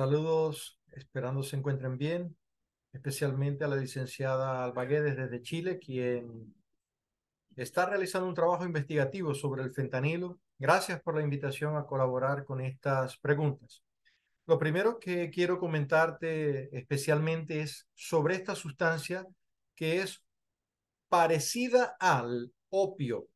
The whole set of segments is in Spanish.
Saludos, esperando se encuentren bien, especialmente a la licenciada Albaguedes desde Chile, quien está realizando un trabajo investigativo sobre el fentanilo. Gracias por la invitación a colaborar con estas preguntas. Lo primero que quiero comentarte especialmente es sobre esta sustancia que es parecida al opio.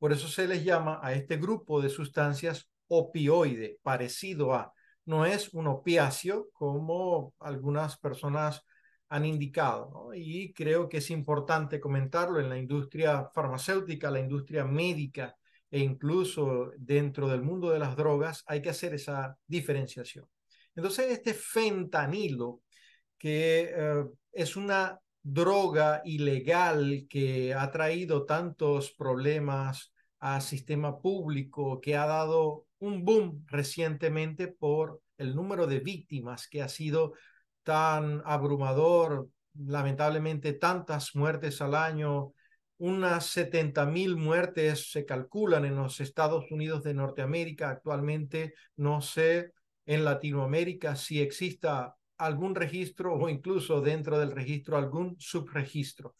Por eso se les llama a este grupo de sustancias opioide, parecido a no es un opiacio como algunas personas han indicado. Y creo que es importante comentarlo en la industria farmacéutica, la industria médica e incluso dentro del mundo de las drogas, hay que hacer esa diferenciación. Entonces, este fentanilo, que eh, es una droga ilegal que ha traído tantos problemas a sistema público que ha dado un boom recientemente por el número de víctimas que ha sido tan abrumador, lamentablemente tantas muertes al año, unas 70 mil muertes se calculan en los Estados Unidos de Norteamérica actualmente, no sé en Latinoamérica si exista algún registro o incluso dentro del registro algún subregistro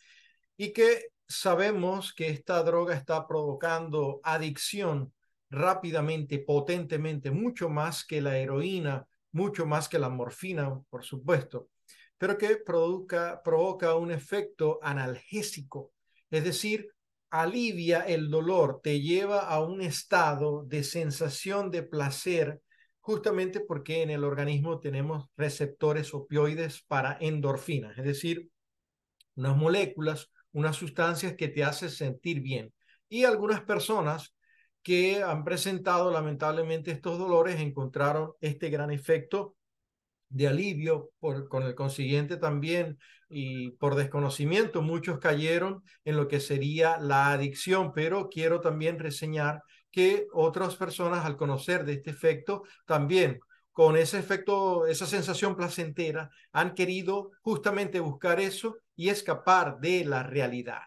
y que sabemos que esta droga está provocando adicción rápidamente, potentemente, mucho más que la heroína, mucho más que la morfina, por supuesto, pero que provoca un efecto analgésico, es decir, alivia el dolor, te lleva a un estado de sensación de placer, justamente porque en el organismo tenemos receptores opioides para endorfinas, es decir, unas moléculas unas sustancias que te hacen sentir bien. Y algunas personas que han presentado lamentablemente estos dolores encontraron este gran efecto de alivio, por, con el consiguiente también, y por desconocimiento, muchos cayeron en lo que sería la adicción, pero quiero también reseñar que otras personas al conocer de este efecto también con ese efecto, esa sensación placentera, han querido justamente buscar eso y escapar de la realidad.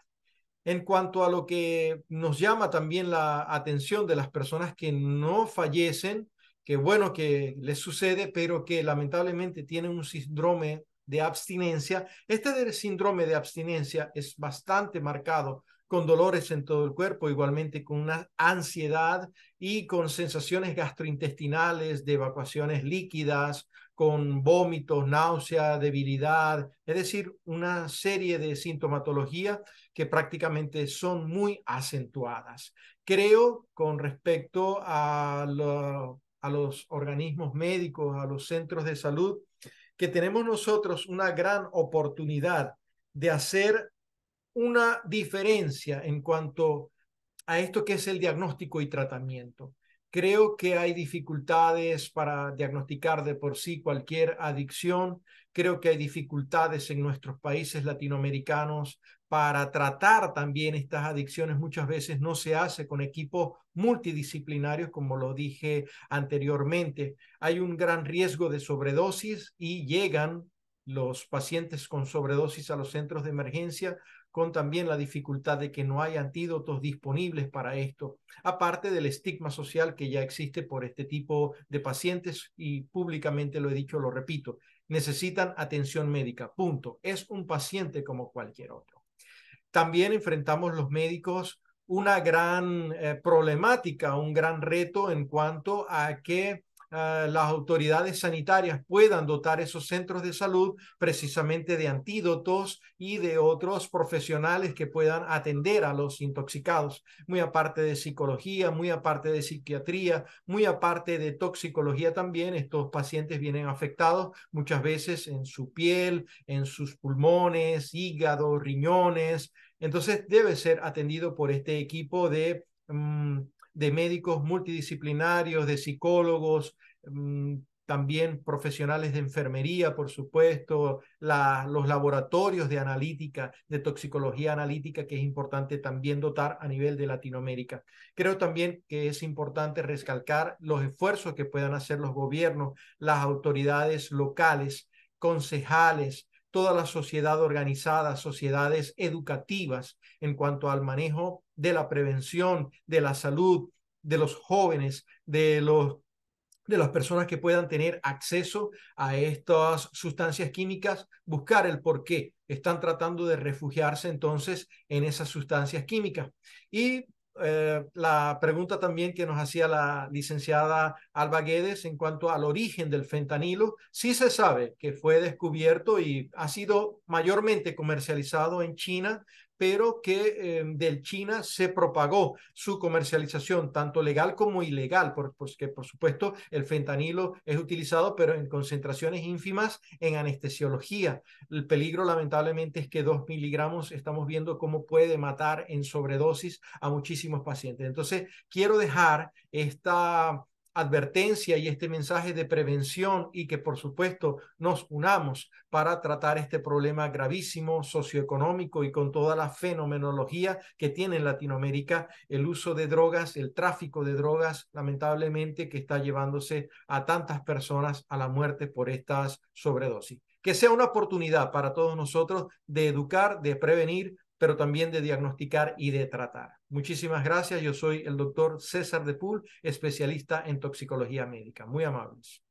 En cuanto a lo que nos llama también la atención de las personas que no fallecen, que bueno que les sucede, pero que lamentablemente tienen un síndrome de abstinencia, este síndrome de abstinencia es bastante marcado con dolores en todo el cuerpo, igualmente con una ansiedad y con sensaciones gastrointestinales, de evacuaciones líquidas, con vómitos, náusea, debilidad, es decir, una serie de sintomatología que prácticamente son muy acentuadas. Creo con respecto a, a los organismos médicos, a los centros de salud, que tenemos nosotros una gran oportunidad de hacer una diferencia en cuanto a esto que es el diagnóstico y tratamiento. Creo que hay dificultades para diagnosticar de por sí cualquier adicción. Creo que hay dificultades en nuestros países latinoamericanos para tratar también estas adicciones. Muchas veces no se hace con equipos multidisciplinarios, como lo dije anteriormente. Hay un gran riesgo de sobredosis y llegan los pacientes con sobredosis a los centros de emergencia con también la dificultad de que no hay antídotos disponibles para esto, aparte del estigma social que ya existe por este tipo de pacientes y públicamente lo he dicho, lo repito, necesitan atención médica, punto. Es un paciente como cualquier otro. También enfrentamos los médicos una gran eh, problemática, un gran reto en cuanto a que Ah, las autoridades sanitarias puedan dotar esos centros de salud precisamente de antídotos y de otros profesionales que puedan atender a los intoxicados, muy aparte de psicología, muy aparte de psiquiatría, muy aparte de toxicología también. Estos pacientes vienen afectados muchas veces en su piel, en sus pulmones, hígado, riñones. Entonces debe ser atendido por este equipo de mm, de médicos multidisciplinarios, de psicólogos, mm, también profesionales de enfermería, por supuesto, los laboratorios de analítica, de toxicología analítica, que es importante también dotar a nivel de Latinoamérica. Creo también que es importante rescalcar los esfuerzos que puedan hacer los gobiernos, las autoridades locales, concejales, toda la sociedad organizada, sociedades educativas en cuanto al manejo de la prevención, de la salud, de los jóvenes, de los de las personas que puedan tener acceso a estas sustancias químicas, buscar el por qué están tratando de refugiarse entonces en esas sustancias químicas. Y eh, la pregunta también que nos hacía la licenciada Alba Guedes en cuanto al origen del fentanilo. Sí se sabe que fue descubierto y ha sido mayormente comercializado en China pero que em, del China se propagó su comercialización, tanto legal como ilegal, porque pues, por supuesto el fentanilo es utilizado, pero en concentraciones ínfimas en anestesiología. El peligro lamentablemente es que dos miligramos estamos viendo cómo puede matar en sobredosis a muchísimos pacientes. Entonces, quiero dejar esta advertencia y este mensaje de prevención y que por supuesto nos unamos para tratar este problema gravísimo socioeconómico y con toda la fenomenología que tiene en Latinoamérica el uso de drogas, el tráfico de drogas, lamentablemente que está llevándose a tantas personas a la muerte por estas sobredosis. Que sea una oportunidad para todos nosotros de educar, de prevenir, pero también de diagnosticar y de tratar. Muchísimas gracias. Yo soy el doctor César de Pool, especialista en toxicología médica. Muy amables.